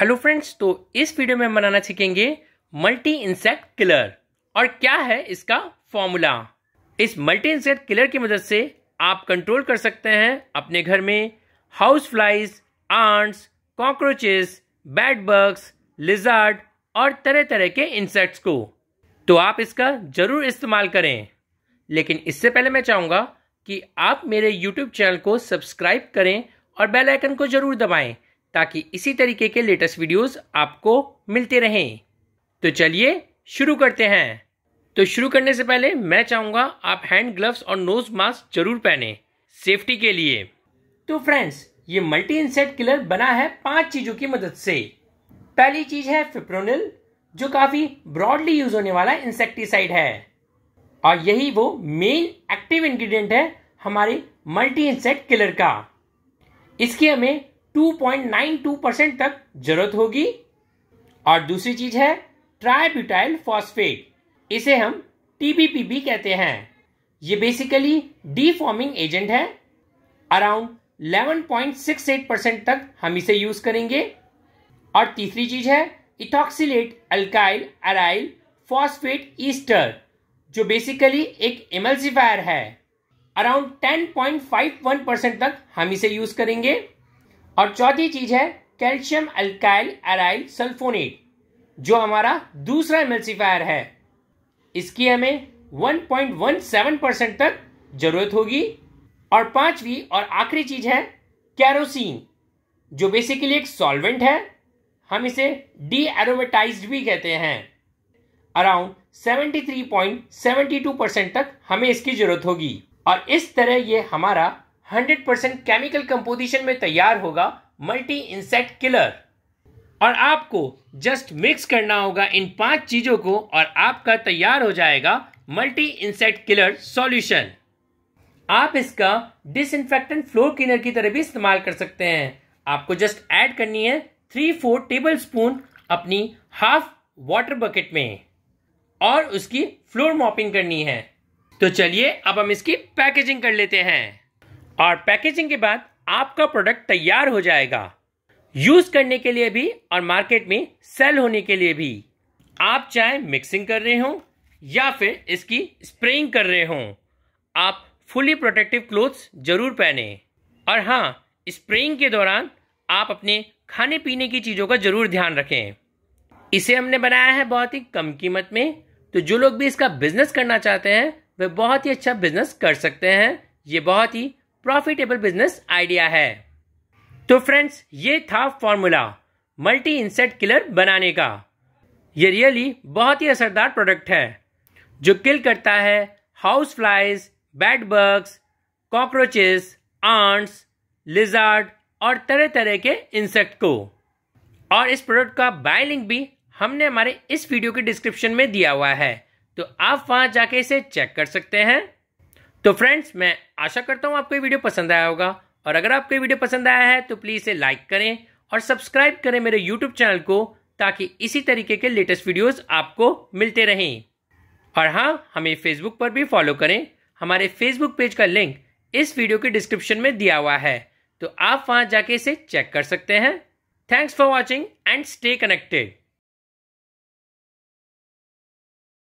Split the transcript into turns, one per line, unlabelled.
hello friends तो इस video में हम बनाना सीखेंगे मल्टी इंसेक्ट किलर और क्या है इसका फॉर्मूला इस मल्टी इंसेक्ट किलर की मदद से आप कंट्रोल कर सकते हैं अपने घर में house flies ants cockroaches bed bugs lizard और तरह तरह के इंसेक्ट्स को तो आप इसका ज़रूर इस्तेमाल करें लेकिन इससे पहले मैं चाहूँगा कि आप मेरे यूट्यूब चैनल को सब्सक्राइब करें और बेलाइकन को ज़रूर दबाएं ताकि इसी तरीके के लेटेस्ट वीडियोस आपको मिलते रहें तो चलिए शुरू करते हैं तो शुरू करने से पहले मैं चाहूँगा आप हैंड ग्लव्स और नोज मास्क जरूर पहने सेफ्टी के लिए तो फ्रेंड्स ये मल्टी इंसेट किलर बना है पांच चीज़ों की मदद से पहली चीज़ है फिप्रोनिल जो काफ़ी ब्रॉडली यूज होने वाला इंसेक्टिसाइड है और यही वो मेन एक्टिव इंग्रेडिएंट है हमारे मल्टी इंसेक्ट किलर का इसकी हमें 2.92 परसेंट तक जरूरत होगी और दूसरी चीज है ट्राइब्यूटाइल फॉस्फेट इसे हम टीबीपी भी कहते हैं ये बेसिकली डीफॉर्मिंग एजेंट है अराउंड 11.68 परसेंट तक हम इसे यूज करेंगे और तीसरी चीज है ethoxylated alkyl aryl phosphate ester जो बेसिकली एक इमल्सिफायर है अराउंड 10.51 परसेंट तक हम इसे यूज करेंगे और चौथी चीज है कैल्शियम अल्काइल एराइल सल्फोनेट जो हमारा दूसरा एमल्सीफायर है इसकी हमें 1.17 परसेंट तक जरूरत होगी और पांचवी और आखिरी चीज है कैरोसिन जो बेसिकली एक सॉल्वेंट है हम इसे डी एरोमेटाइज भी कहते हैं अराउंड 73.72 परसेंट तक हमें इसकी जरूरत होगी और इस तरह ये हमारा हंड्रेड परसेंट केमिकल कंपोजिशन में तैयार होगा मल्टी इंसेक्ट किलर और आपको जस्ट मिक्स करना होगा इन पांच चीज़ों को और आपका तैयार हो जाएगा मल्टी इंसेक्ट किलर सॉल्यूशन आप इसका डिस डिसइनफेक्टेंट फ्लोर क्लीनर की तरह भी इस्तेमाल कर सकते हैं आपको जस्ट ऐड करनी है थ्री फोर टेबल स्पून अपनी हाफ वाटर बकेट में और उसकी फ्लोर मॉपिंग करनी है तो चलिए अब हम इसकी पैकेजिंग कर लेते हैं और पैकेजिंग के बाद आपका प्रोडक्ट तैयार हो जाएगा यूज़ करने के लिए भी और मार्केट में सेल होने के लिए भी आप चाहे मिक्सिंग कर रहे हो या फिर इसकी स्प्रेइंग कर रहे हो आप फुली प्रोटेक्टिव क्लोथ्स जरूर पहने और हाँ स्प्रेइंग के दौरान आप अपने खाने पीने की चीज़ों का ज़रूर ध्यान रखें इसे हमने बनाया है बहुत ही कम कीमत में तो जो लोग भी इसका बिज़नेस करना चाहते हैं वे बहुत ही अच्छा बिज़नेस कर सकते हैं ये बहुत ही प्रॉफिटेबल बिजनेस आइडिया है तो फ्रेंड्स ये था फॉर्मूला मल्टी इंसेक्ट किलर बनाने का ये रियली बहुत ही असरदार प्रोडक्ट है जो किल करता है house flies bed bugs cockroaches ants lizard और तरह तरह के इंसेक्ट को और इस प्रोडक्ट का बाय लिंक भी हमने हमारे इस वीडियो के डिस्क्रिप्शन में दिया हुआ है तो आप वहां जाके इसे चेक कर सकते हैं तो फ्रेंड्स मैं आशा करता हूं आपको ये वीडियो पसंद आया होगा और अगर आपको ये वीडियो पसंद आया है तो प्लीज़ इसे लाइक करें और सब्सक्राइब करें मेरे यूट्यूब चैनल को ताकि इसी तरीके के लेटेस्ट वीडियोस आपको मिलते रहें और हाँ हमें फेसबुक पर भी फॉलो करें हमारे फेसबुक पेज का लिंक इस वीडियो के डिस्क्रिप्शन में दिया हुआ है तो आप वहां जाके इसे चेक कर सकते हैं thanks for watching and stay connected